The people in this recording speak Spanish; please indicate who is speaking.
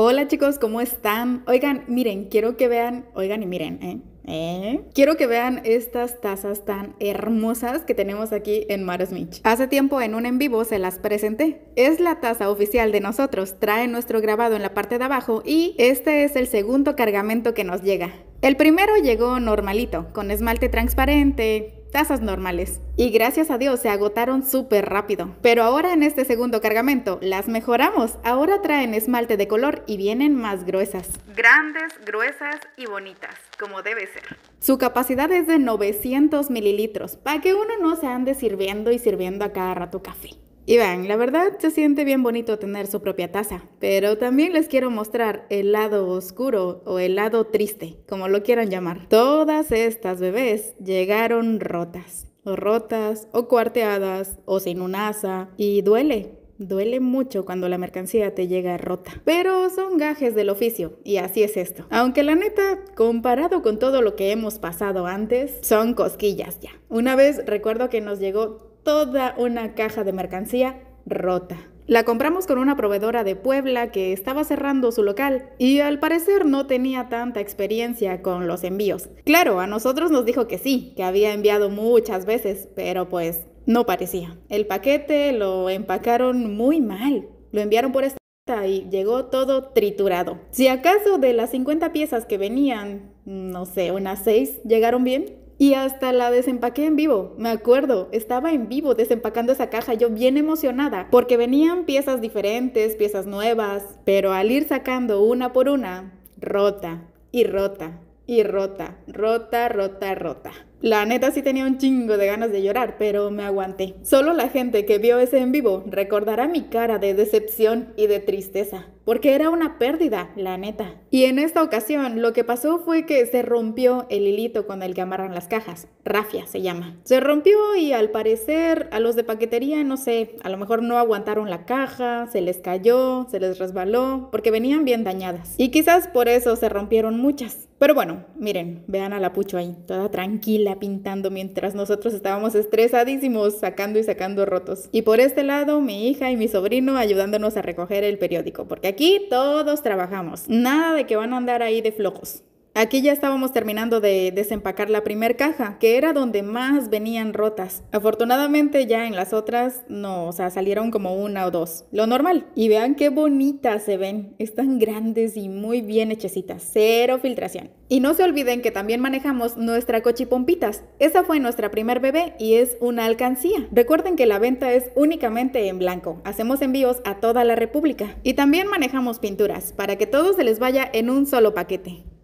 Speaker 1: Hola chicos, ¿cómo están? Oigan, miren, quiero que vean, oigan y miren, ¿eh? ¿Eh? Quiero que vean estas tazas tan hermosas que tenemos aquí en Maros Hace tiempo en un en vivo se las presenté. Es la taza oficial de nosotros, trae nuestro grabado en la parte de abajo y este es el segundo cargamento que nos llega. El primero llegó normalito, con esmalte transparente, tazas normales. Y gracias a Dios se agotaron súper rápido. Pero ahora en este segundo cargamento las mejoramos. Ahora traen esmalte de color y vienen más gruesas. Grandes, gruesas y bonitas, como debe ser. Su capacidad es de 900 mililitros, para que uno no se ande sirviendo y sirviendo a cada rato café. Iván, la verdad se siente bien bonito tener su propia taza, pero también les quiero mostrar el lado oscuro o el lado triste, como lo quieran llamar. Todas estas bebés llegaron rotas, o rotas, o cuarteadas, o sin un asa, y duele, Duele mucho cuando la mercancía te llega rota, pero son gajes del oficio y así es esto. Aunque la neta, comparado con todo lo que hemos pasado antes, son cosquillas ya. Una vez recuerdo que nos llegó toda una caja de mercancía rota. La compramos con una proveedora de Puebla que estaba cerrando su local y al parecer no tenía tanta experiencia con los envíos. Claro, a nosotros nos dijo que sí, que había enviado muchas veces, pero pues no parecía. El paquete lo empacaron muy mal. Lo enviaron por esta y llegó todo triturado. Si acaso de las 50 piezas que venían, no sé, unas 6 llegaron bien, y hasta la desempaqué en vivo, me acuerdo, estaba en vivo desempacando esa caja, yo bien emocionada, porque venían piezas diferentes, piezas nuevas, pero al ir sacando una por una, rota y rota y rota, rota, rota, rota. La neta sí tenía un chingo de ganas de llorar, pero me aguanté. Solo la gente que vio ese en vivo recordará mi cara de decepción y de tristeza porque era una pérdida, la neta. Y en esta ocasión lo que pasó fue que se rompió el hilito con el que amarran las cajas, rafia se llama. Se rompió y al parecer a los de paquetería, no sé, a lo mejor no aguantaron la caja, se les cayó, se les resbaló, porque venían bien dañadas. Y quizás por eso se rompieron muchas. Pero bueno, miren, vean a la Pucho ahí, toda tranquila pintando mientras nosotros estábamos estresadísimos sacando y sacando rotos. Y por este lado, mi hija y mi sobrino ayudándonos a recoger el periódico, porque aquí aquí todos trabajamos. Nada de que van a andar ahí de flojos. Aquí ya estábamos terminando de desempacar la primer caja, que era donde más venían rotas. Afortunadamente ya en las otras no, o sea, salieron como una o dos, lo normal. Y vean qué bonitas se ven, están grandes y muy bien hechecitas, cero filtración. Y no se olviden que también manejamos nuestra coche pompitas. Esa fue nuestra primer bebé y es una alcancía. Recuerden que la venta es únicamente en blanco. Hacemos envíos a toda la República. Y también manejamos pinturas para que todo se les vaya en un solo paquete.